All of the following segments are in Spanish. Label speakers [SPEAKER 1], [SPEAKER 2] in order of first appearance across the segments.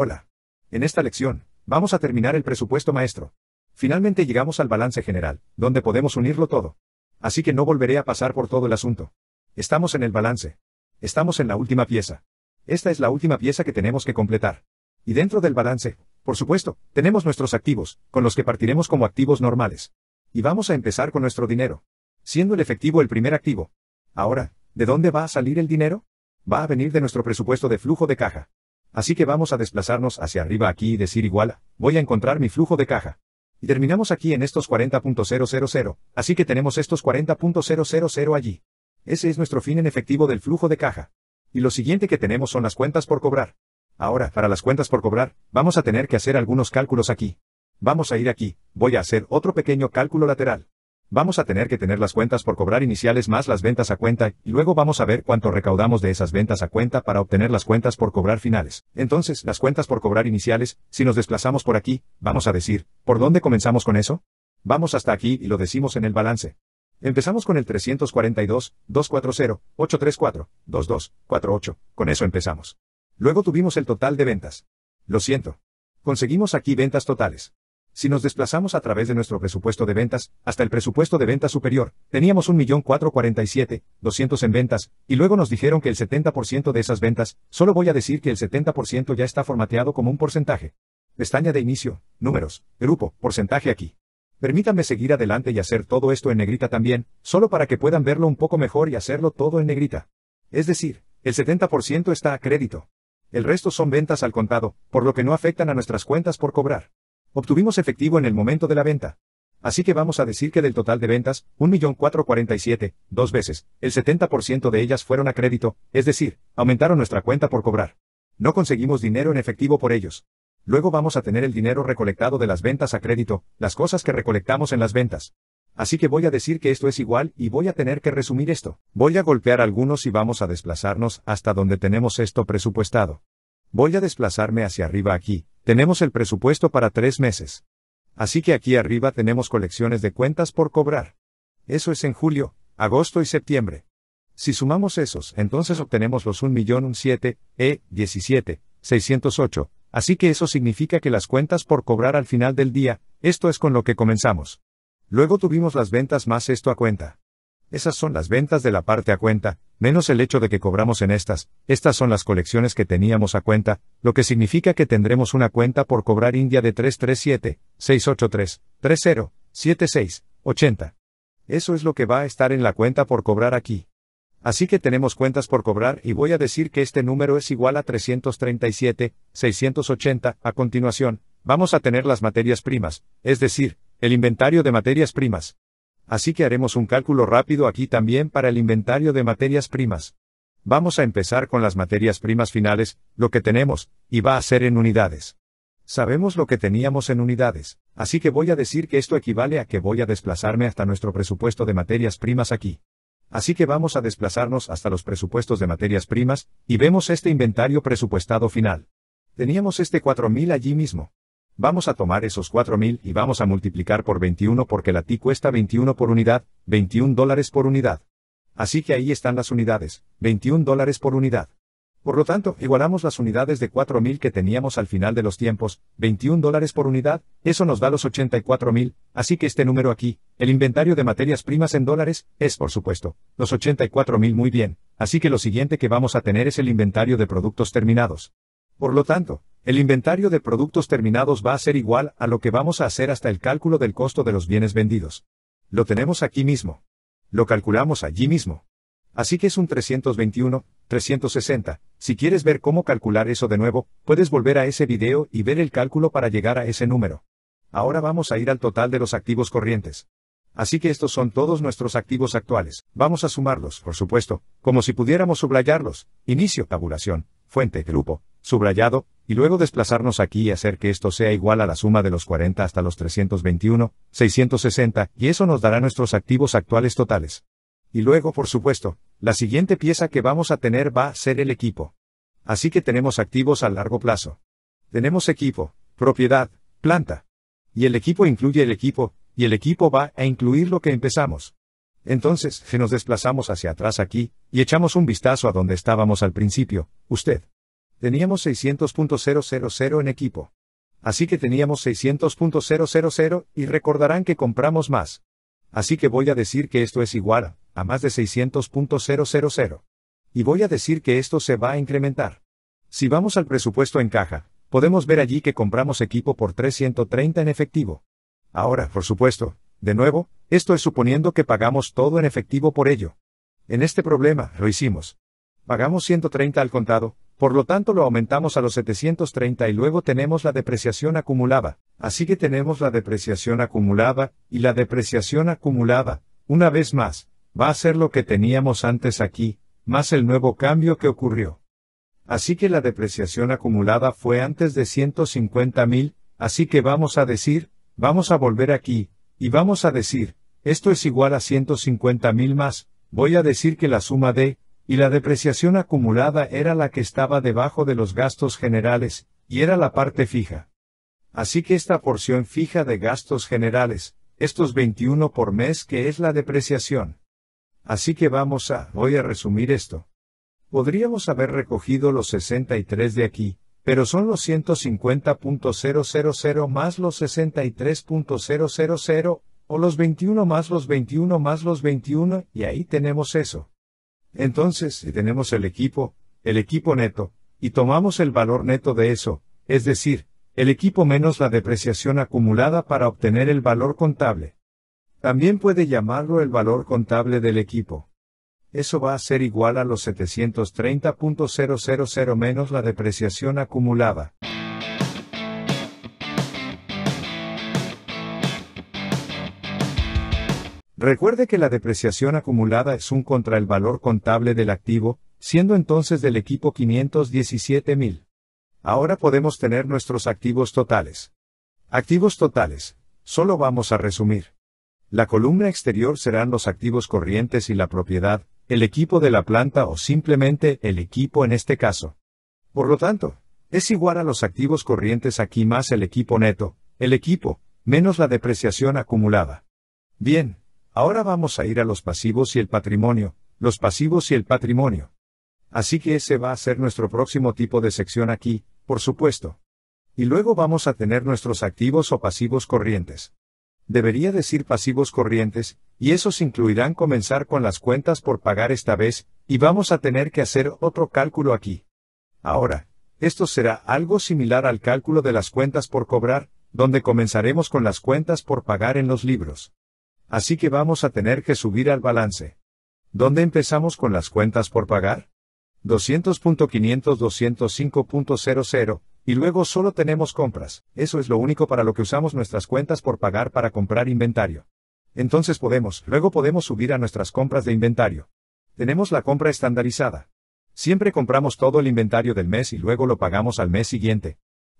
[SPEAKER 1] Hola. En esta lección, vamos a terminar el presupuesto maestro. Finalmente llegamos al balance general, donde podemos unirlo todo. Así que no volveré a pasar por todo el asunto. Estamos en el balance. Estamos en la última pieza. Esta es la última pieza que tenemos que completar. Y dentro del balance, por supuesto, tenemos nuestros activos, con los que partiremos como activos normales. Y vamos a empezar con nuestro dinero. Siendo el efectivo el primer activo. Ahora, ¿de dónde va a salir el dinero? Va a venir de nuestro presupuesto de flujo de caja. Así que vamos a desplazarnos hacia arriba aquí y decir igual, voy a encontrar mi flujo de caja. Y terminamos aquí en estos 40.000, así que tenemos estos 40.000 allí. Ese es nuestro fin en efectivo del flujo de caja. Y lo siguiente que tenemos son las cuentas por cobrar. Ahora, para las cuentas por cobrar, vamos a tener que hacer algunos cálculos aquí. Vamos a ir aquí, voy a hacer otro pequeño cálculo lateral. Vamos a tener que tener las cuentas por cobrar iniciales más las ventas a cuenta, y luego vamos a ver cuánto recaudamos de esas ventas a cuenta para obtener las cuentas por cobrar finales. Entonces, las cuentas por cobrar iniciales, si nos desplazamos por aquí, vamos a decir, ¿por dónde comenzamos con eso? Vamos hasta aquí y lo decimos en el balance. Empezamos con el 342, 240, 834, 2248. con eso empezamos. Luego tuvimos el total de ventas. Lo siento. Conseguimos aquí ventas totales si nos desplazamos a través de nuestro presupuesto de ventas, hasta el presupuesto de ventas superior, teníamos 1.447.200 en ventas, y luego nos dijeron que el 70% de esas ventas, solo voy a decir que el 70% ya está formateado como un porcentaje. Pestaña de inicio, números, grupo, porcentaje aquí. Permítanme seguir adelante y hacer todo esto en negrita también, solo para que puedan verlo un poco mejor y hacerlo todo en negrita. Es decir, el 70% está a crédito. El resto son ventas al contado, por lo que no afectan a nuestras cuentas por cobrar. Obtuvimos efectivo en el momento de la venta. Así que vamos a decir que del total de ventas, 1.447, dos veces, el 70% de ellas fueron a crédito, es decir, aumentaron nuestra cuenta por cobrar. No conseguimos dinero en efectivo por ellos. Luego vamos a tener el dinero recolectado de las ventas a crédito, las cosas que recolectamos en las ventas. Así que voy a decir que esto es igual y voy a tener que resumir esto. Voy a golpear algunos y vamos a desplazarnos hasta donde tenemos esto presupuestado. Voy a desplazarme hacia arriba aquí, tenemos el presupuesto para tres meses. Así que aquí arriba tenemos colecciones de cuentas por cobrar. Eso es en julio, agosto y septiembre. Si sumamos esos, entonces obtenemos los siete E, seiscientos así que eso significa que las cuentas por cobrar al final del día, esto es con lo que comenzamos. Luego tuvimos las ventas más esto a cuenta. Esas son las ventas de la parte a cuenta, menos el hecho de que cobramos en estas, estas son las colecciones que teníamos a cuenta, lo que significa que tendremos una cuenta por cobrar India de 337, 683, 30, 80. Eso es lo que va a estar en la cuenta por cobrar aquí. Así que tenemos cuentas por cobrar y voy a decir que este número es igual a 337, 680, a continuación, vamos a tener las materias primas, es decir, el inventario de materias primas. Así que haremos un cálculo rápido aquí también para el inventario de materias primas. Vamos a empezar con las materias primas finales, lo que tenemos, y va a ser en unidades. Sabemos lo que teníamos en unidades, así que voy a decir que esto equivale a que voy a desplazarme hasta nuestro presupuesto de materias primas aquí. Así que vamos a desplazarnos hasta los presupuestos de materias primas, y vemos este inventario presupuestado final. Teníamos este 4000 allí mismo. Vamos a tomar esos 4.000 y vamos a multiplicar por 21 porque la TI cuesta 21 por unidad, 21 dólares por unidad. Así que ahí están las unidades, 21 dólares por unidad. Por lo tanto, igualamos las unidades de 4.000 que teníamos al final de los tiempos, 21 dólares por unidad, eso nos da los 84.000, así que este número aquí, el inventario de materias primas en dólares, es por supuesto, los 84.000 muy bien, así que lo siguiente que vamos a tener es el inventario de productos terminados. Por lo tanto, el inventario de productos terminados va a ser igual a lo que vamos a hacer hasta el cálculo del costo de los bienes vendidos. Lo tenemos aquí mismo. Lo calculamos allí mismo. Así que es un 321, 360. Si quieres ver cómo calcular eso de nuevo, puedes volver a ese video y ver el cálculo para llegar a ese número. Ahora vamos a ir al total de los activos corrientes. Así que estos son todos nuestros activos actuales. Vamos a sumarlos, por supuesto, como si pudiéramos subrayarlos. Inicio, tabulación, fuente, grupo, subrayado, y luego desplazarnos aquí y hacer que esto sea igual a la suma de los 40 hasta los 321, 660, y eso nos dará nuestros activos actuales totales. Y luego, por supuesto, la siguiente pieza que vamos a tener va a ser el equipo. Así que tenemos activos a largo plazo. Tenemos equipo, propiedad, planta. Y el equipo incluye el equipo, y el equipo va a incluir lo que empezamos. Entonces, si nos desplazamos hacia atrás aquí, y echamos un vistazo a donde estábamos al principio, usted Teníamos 600.000 en equipo. Así que teníamos 600.000 y recordarán que compramos más. Así que voy a decir que esto es igual a más de 600.000. Y voy a decir que esto se va a incrementar. Si vamos al presupuesto en caja, podemos ver allí que compramos equipo por 330 en efectivo. Ahora, por supuesto, de nuevo, esto es suponiendo que pagamos todo en efectivo por ello. En este problema, lo hicimos. Pagamos 130 al contado, por lo tanto lo aumentamos a los 730 y luego tenemos la depreciación acumulada. Así que tenemos la depreciación acumulada, y la depreciación acumulada, una vez más, va a ser lo que teníamos antes aquí, más el nuevo cambio que ocurrió. Así que la depreciación acumulada fue antes de 150 mil, así que vamos a decir, vamos a volver aquí, y vamos a decir, esto es igual a 150 mil más, voy a decir que la suma de y la depreciación acumulada era la que estaba debajo de los gastos generales, y era la parte fija. Así que esta porción fija de gastos generales, estos 21 por mes que es la depreciación. Así que vamos a, voy a resumir esto. Podríamos haber recogido los 63 de aquí, pero son los 150.000 más los 63.000, o los 21 más los 21 más los 21, y ahí tenemos eso. Entonces, si tenemos el equipo, el equipo neto, y tomamos el valor neto de eso, es decir, el equipo menos la depreciación acumulada para obtener el valor contable. También puede llamarlo el valor contable del equipo. Eso va a ser igual a los 730.000 menos la depreciación acumulada. Recuerde que la depreciación acumulada es un contra el valor contable del activo, siendo entonces del equipo 517.000. Ahora podemos tener nuestros activos totales. Activos totales. Solo vamos a resumir. La columna exterior serán los activos corrientes y la propiedad, el equipo de la planta o simplemente el equipo en este caso. Por lo tanto, es igual a los activos corrientes aquí más el equipo neto, el equipo, menos la depreciación acumulada. Bien, Ahora vamos a ir a los pasivos y el patrimonio, los pasivos y el patrimonio. Así que ese va a ser nuestro próximo tipo de sección aquí, por supuesto. Y luego vamos a tener nuestros activos o pasivos corrientes. Debería decir pasivos corrientes, y esos incluirán comenzar con las cuentas por pagar esta vez, y vamos a tener que hacer otro cálculo aquí. Ahora, esto será algo similar al cálculo de las cuentas por cobrar, donde comenzaremos con las cuentas por pagar en los libros. Así que vamos a tener que subir al balance. ¿Dónde empezamos con las cuentas por pagar? 200.500-205.00, y luego solo tenemos compras, eso es lo único para lo que usamos nuestras cuentas por pagar para comprar inventario. Entonces podemos, luego podemos subir a nuestras compras de inventario. Tenemos la compra estandarizada. Siempre compramos todo el inventario del mes y luego lo pagamos al mes siguiente.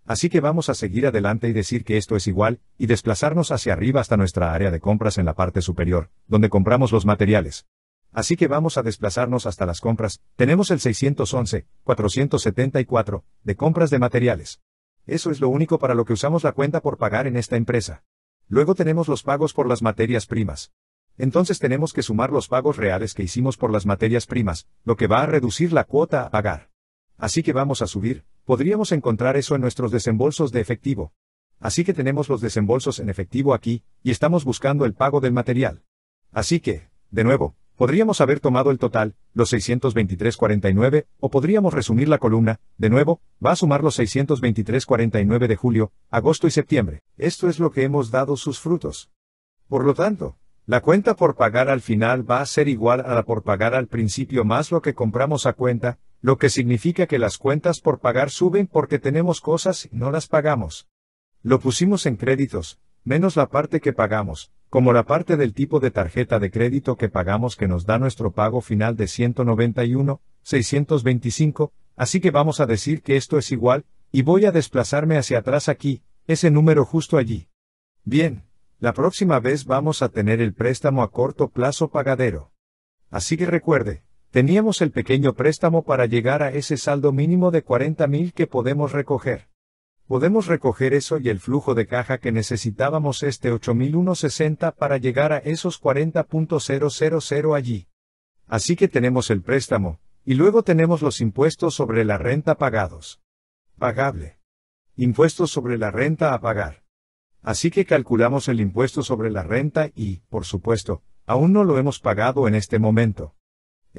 [SPEAKER 1] Así que vamos a seguir adelante y decir que esto es igual, y desplazarnos hacia arriba hasta nuestra área de compras en la parte superior, donde compramos los materiales. Así que vamos a desplazarnos hasta las compras, tenemos el 611, 474, de compras de materiales. Eso es lo único para lo que usamos la cuenta por pagar en esta empresa. Luego tenemos los pagos por las materias primas. Entonces tenemos que sumar los pagos reales que hicimos por las materias primas, lo que va a reducir la cuota a pagar. Así que vamos a subir, Podríamos encontrar eso en nuestros desembolsos de efectivo. Así que tenemos los desembolsos en efectivo aquí, y estamos buscando el pago del material. Así que, de nuevo, podríamos haber tomado el total, los 623.49, o podríamos resumir la columna, de nuevo, va a sumar los 623.49 de julio, agosto y septiembre. Esto es lo que hemos dado sus frutos. Por lo tanto, la cuenta por pagar al final va a ser igual a la por pagar al principio más lo que compramos a cuenta, lo que significa que las cuentas por pagar suben porque tenemos cosas y no las pagamos. Lo pusimos en créditos, menos la parte que pagamos, como la parte del tipo de tarjeta de crédito que pagamos que nos da nuestro pago final de 191, así que vamos a decir que esto es igual, y voy a desplazarme hacia atrás aquí, ese número justo allí. Bien, la próxima vez vamos a tener el préstamo a corto plazo pagadero. Así que recuerde, Teníamos el pequeño préstamo para llegar a ese saldo mínimo de 40.000 que podemos recoger. Podemos recoger eso y el flujo de caja que necesitábamos este 8.160 para llegar a esos 40.000 allí. Así que tenemos el préstamo, y luego tenemos los impuestos sobre la renta pagados. Pagable. Impuestos sobre la renta a pagar. Así que calculamos el impuesto sobre la renta y, por supuesto, aún no lo hemos pagado en este momento.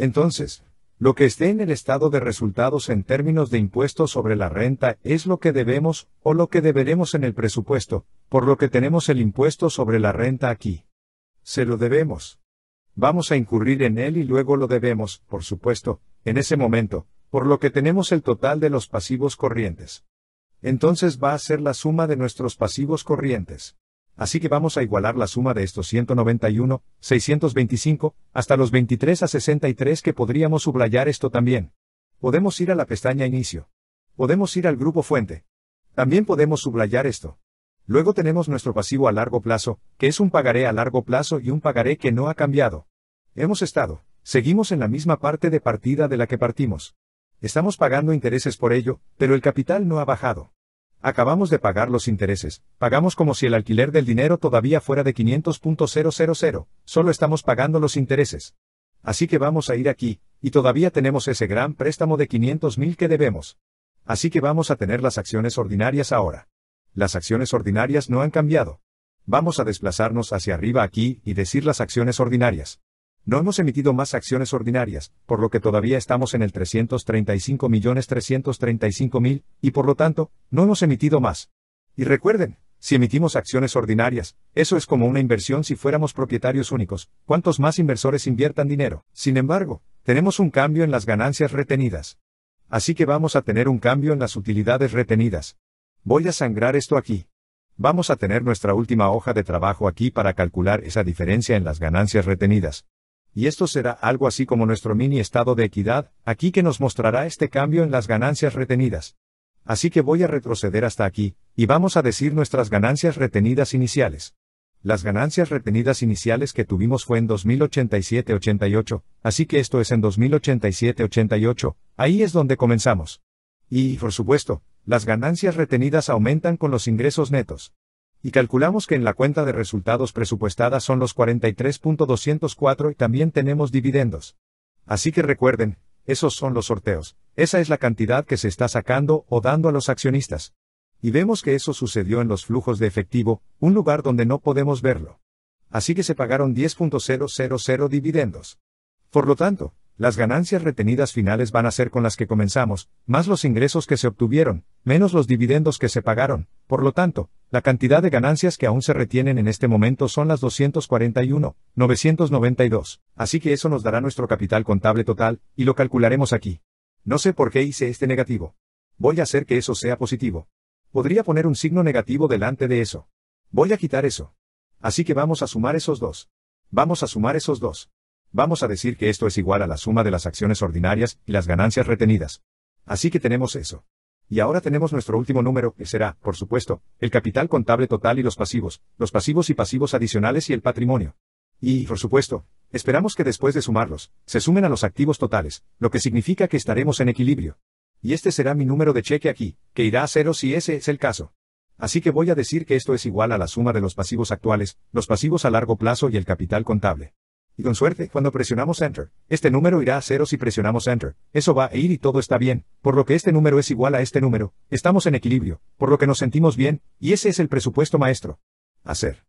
[SPEAKER 1] Entonces, lo que esté en el estado de resultados en términos de impuestos sobre la renta es lo que debemos o lo que deberemos en el presupuesto, por lo que tenemos el impuesto sobre la renta aquí. Se lo debemos. Vamos a incurrir en él y luego lo debemos, por supuesto, en ese momento, por lo que tenemos el total de los pasivos corrientes. Entonces va a ser la suma de nuestros pasivos corrientes así que vamos a igualar la suma de estos 191, 625, hasta los 23 a 63 que podríamos subrayar esto también. Podemos ir a la pestaña Inicio. Podemos ir al grupo Fuente. También podemos subrayar esto. Luego tenemos nuestro pasivo a largo plazo, que es un pagaré a largo plazo y un pagaré que no ha cambiado. Hemos estado, seguimos en la misma parte de partida de la que partimos. Estamos pagando intereses por ello, pero el capital no ha bajado. Acabamos de pagar los intereses, pagamos como si el alquiler del dinero todavía fuera de 500.000, solo estamos pagando los intereses. Así que vamos a ir aquí, y todavía tenemos ese gran préstamo de 500.000 que debemos. Así que vamos a tener las acciones ordinarias ahora. Las acciones ordinarias no han cambiado. Vamos a desplazarnos hacia arriba aquí y decir las acciones ordinarias. No hemos emitido más acciones ordinarias, por lo que todavía estamos en el 335.335.000, y por lo tanto, no hemos emitido más. Y recuerden, si emitimos acciones ordinarias, eso es como una inversión si fuéramos propietarios únicos, ¿cuántos más inversores inviertan dinero. Sin embargo, tenemos un cambio en las ganancias retenidas. Así que vamos a tener un cambio en las utilidades retenidas. Voy a sangrar esto aquí. Vamos a tener nuestra última hoja de trabajo aquí para calcular esa diferencia en las ganancias retenidas y esto será algo así como nuestro mini estado de equidad, aquí que nos mostrará este cambio en las ganancias retenidas. Así que voy a retroceder hasta aquí, y vamos a decir nuestras ganancias retenidas iniciales. Las ganancias retenidas iniciales que tuvimos fue en 2087-88, así que esto es en 2087-88, ahí es donde comenzamos. Y, por supuesto, las ganancias retenidas aumentan con los ingresos netos y calculamos que en la cuenta de resultados presupuestada son los 43.204 y también tenemos dividendos. Así que recuerden, esos son los sorteos, esa es la cantidad que se está sacando o dando a los accionistas. Y vemos que eso sucedió en los flujos de efectivo, un lugar donde no podemos verlo. Así que se pagaron 10.000 dividendos. Por lo tanto, las ganancias retenidas finales van a ser con las que comenzamos, más los ingresos que se obtuvieron, menos los dividendos que se pagaron. Por lo tanto, la cantidad de ganancias que aún se retienen en este momento son las 241.992. Así que eso nos dará nuestro capital contable total, y lo calcularemos aquí. No sé por qué hice este negativo. Voy a hacer que eso sea positivo. Podría poner un signo negativo delante de eso. Voy a quitar eso. Así que vamos a sumar esos dos. Vamos a sumar esos dos. Vamos a decir que esto es igual a la suma de las acciones ordinarias y las ganancias retenidas. Así que tenemos eso. Y ahora tenemos nuestro último número, que será, por supuesto, el capital contable total y los pasivos, los pasivos y pasivos adicionales y el patrimonio. Y, por supuesto, esperamos que después de sumarlos, se sumen a los activos totales, lo que significa que estaremos en equilibrio. Y este será mi número de cheque aquí, que irá a cero si ese es el caso. Así que voy a decir que esto es igual a la suma de los pasivos actuales, los pasivos a largo plazo y el capital contable y con suerte, cuando presionamos Enter, este número irá a cero si presionamos Enter. Eso va a ir y todo está bien, por lo que este número es igual a este número, estamos en equilibrio, por lo que nos sentimos bien, y ese es el presupuesto maestro. Hacer.